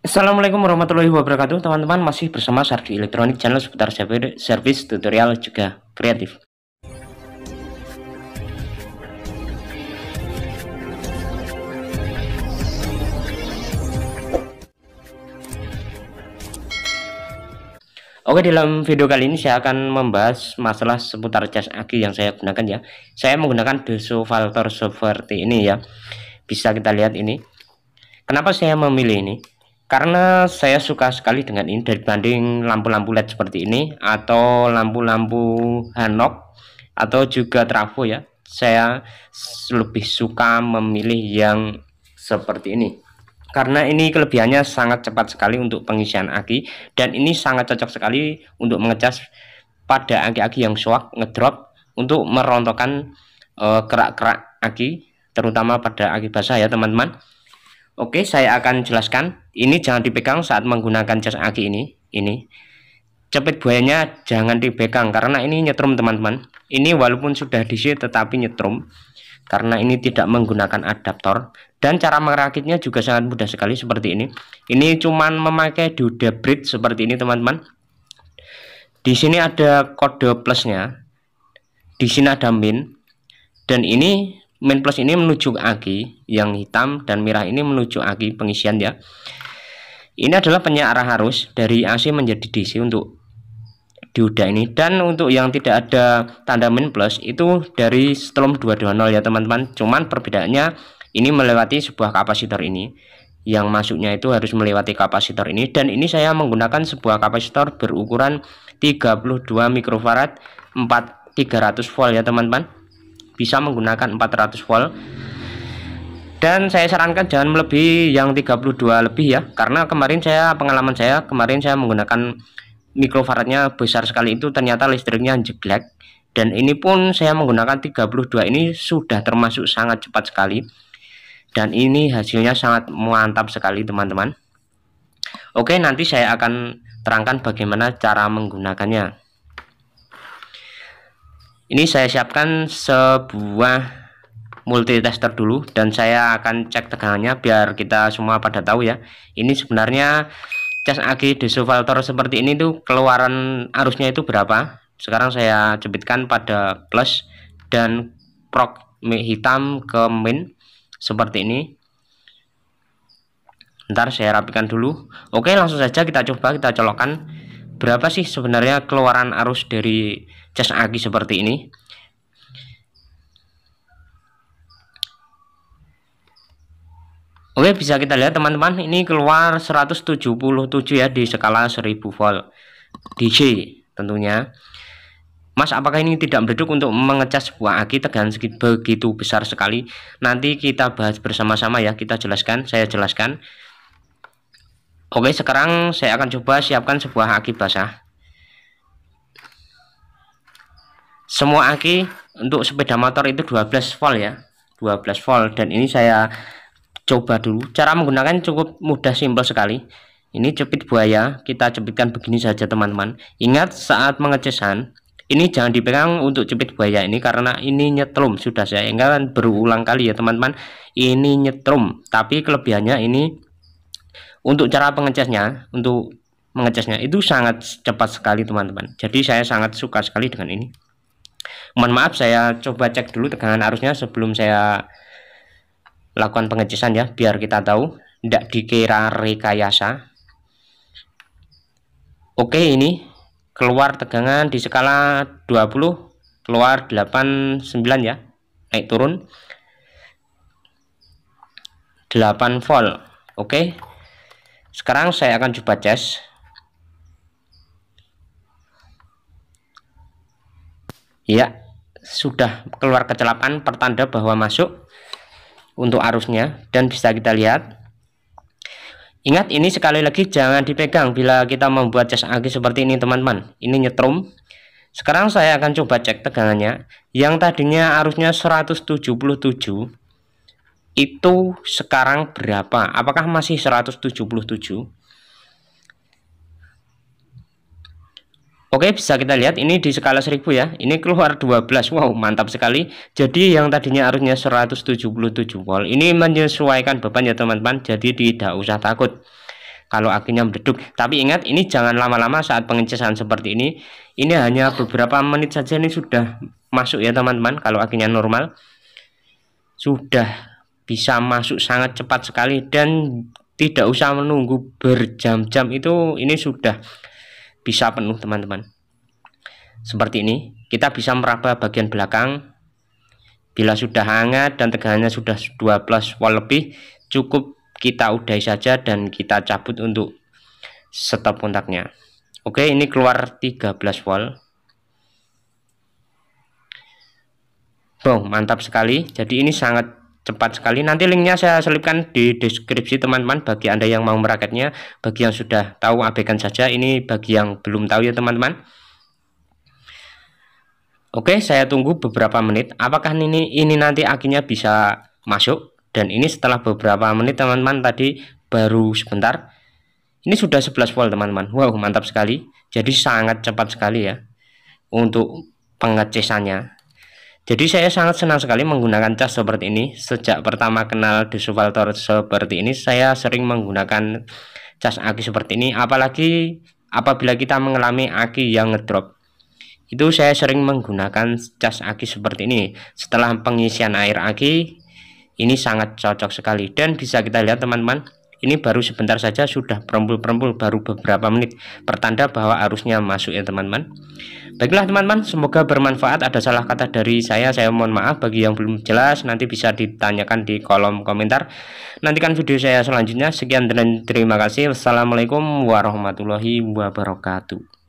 Assalamualaikum warahmatullahi wabarakatuh teman-teman masih bersama Sardi Elektronik channel seputar service tutorial juga kreatif Oke dalam video kali ini saya akan membahas masalah seputar cas aki yang saya gunakan ya saya menggunakan desu filter seperti ini ya bisa kita lihat ini kenapa saya memilih ini karena saya suka sekali dengan ini dibanding lampu-lampu LED seperti ini atau lampu-lampu Hanok atau juga trafo ya saya lebih suka memilih yang seperti ini karena ini kelebihannya sangat cepat sekali untuk pengisian aki dan ini sangat cocok sekali untuk mengecas pada aki-aki yang suak ngedrop untuk merontokkan eh, kerak-kerak aki terutama pada aki basah ya teman-teman Oke, saya akan jelaskan. Ini jangan dipegang saat menggunakan jas aki ini. Ini cepet buayanya jangan dipegang karena ini nyetrum teman-teman. Ini walaupun sudah diisi tetapi nyetrum karena ini tidak menggunakan adaptor dan cara merakitnya juga sangat mudah sekali seperti ini. Ini cuman memakai duda bridge seperti ini teman-teman. Di sini ada kode plusnya. Di sini ada min dan ini min plus ini menuju aki yang hitam dan merah ini menuju aki pengisian ya ini adalah penyiaran harus dari AC menjadi DC untuk dioda ini dan untuk yang tidak ada tanda min plus itu dari strom 220 ya teman-teman cuman perbedaannya ini melewati sebuah kapasitor ini yang masuknya itu harus melewati kapasitor ini dan ini saya menggunakan sebuah kapasitor berukuran 32 mikrofarad 4 300 volt ya teman-teman bisa menggunakan 400 volt dan saya sarankan jangan melebihi yang 32 lebih ya karena kemarin saya pengalaman saya kemarin saya menggunakan mikrofaradnya besar sekali itu ternyata listriknya jeglek dan ini pun saya menggunakan 32 ini sudah termasuk sangat cepat sekali dan ini hasilnya sangat mantap sekali teman-teman Oke nanti saya akan terangkan bagaimana cara menggunakannya ini saya siapkan sebuah multitester dulu dan saya akan cek tegangannya biar kita semua pada tahu ya ini sebenarnya cas agi desovaltor seperti ini tuh keluaran arusnya itu berapa sekarang saya jepitkan pada plus dan prok hitam ke min seperti ini ntar saya rapikan dulu oke langsung saja kita coba kita colokkan berapa sih sebenarnya keluaran arus dari cas aki seperti ini Oke bisa kita lihat teman-teman ini keluar 177 ya di skala 1000 volt DC tentunya Mas apakah ini tidak berduk untuk mengecas sebuah aki tegangan begitu besar sekali nanti kita bahas bersama-sama ya kita jelaskan saya jelaskan Oke sekarang saya akan coba siapkan sebuah aki basah semua aki untuk sepeda motor itu 12 volt ya 12 volt dan ini saya coba dulu cara menggunakan cukup mudah simpel sekali ini cepit buaya kita cepitkan begini saja teman-teman ingat saat mengecesan ini jangan dipegang untuk cepit buaya ini karena ini nyetrum sudah saya ingatkan berulang kali ya teman-teman ini nyetrum tapi kelebihannya ini untuk cara pengecasnya untuk mengecasnya itu sangat cepat sekali teman-teman jadi saya sangat suka sekali dengan ini mohon maaf saya coba cek dulu tegangan arusnya sebelum saya lakukan pengecasan ya biar kita tahu tidak dikira rekayasa oke ini keluar tegangan di skala 20 keluar 89 ya naik turun 8 volt oke sekarang saya akan coba cek ya sudah keluar kecelakaan pertanda bahwa masuk untuk arusnya dan bisa kita lihat ingat ini sekali lagi jangan dipegang bila kita membuat cas aki seperti ini teman-teman ini nyetrum sekarang saya akan coba cek tegangannya yang tadinya arusnya 177 itu sekarang berapa apakah masih 177 Oke, bisa kita lihat ini di skala 1000 ya. Ini keluar 12. Wow, mantap sekali. Jadi yang tadinya arusnya 177 volt, ini menyesuaikan beban ya teman-teman. Jadi tidak usah takut kalau akhirnya meleduk. Tapi ingat ini jangan lama-lama saat pengecasan seperti ini. Ini hanya beberapa menit saja ini sudah masuk ya teman-teman kalau akhirnya normal. Sudah bisa masuk sangat cepat sekali dan tidak usah menunggu berjam-jam itu ini sudah bisa penuh teman-teman seperti ini kita bisa meraba bagian belakang bila sudah hangat dan tegangannya sudah 12 volt lebih cukup kita udahi saja dan kita cabut untuk stop kontaknya oke ini keluar 13 volt Boom, mantap sekali. Jadi ini sangat cepat sekali nanti linknya saya selipkan di deskripsi teman-teman bagi anda yang mau merakitnya bagi yang sudah tahu abaikan saja ini bagi yang belum tahu ya teman-teman Oke saya tunggu beberapa menit apakah ini ini nanti akhirnya bisa masuk dan ini setelah beberapa menit teman-teman tadi baru sebentar ini sudah 11 volt teman-teman wow mantap sekali jadi sangat cepat sekali ya untuk pengecesannya jadi saya sangat senang sekali menggunakan cas seperti ini. Sejak pertama kenal desuvaltor seperti ini, saya sering menggunakan cas aki seperti ini. Apalagi apabila kita mengalami aki yang ngedrop. Itu saya sering menggunakan cas aki seperti ini. Setelah pengisian air aki, ini sangat cocok sekali dan bisa kita lihat teman-teman ini baru sebentar saja sudah perempul-perempul baru beberapa menit. Pertanda bahwa arusnya masuk ya teman-teman. Baiklah teman-teman, semoga bermanfaat. Ada salah kata dari saya, saya mohon maaf bagi yang belum jelas. Nanti bisa ditanyakan di kolom komentar. Nantikan video saya selanjutnya. Sekian dan terima kasih. Wassalamualaikum warahmatullahi wabarakatuh.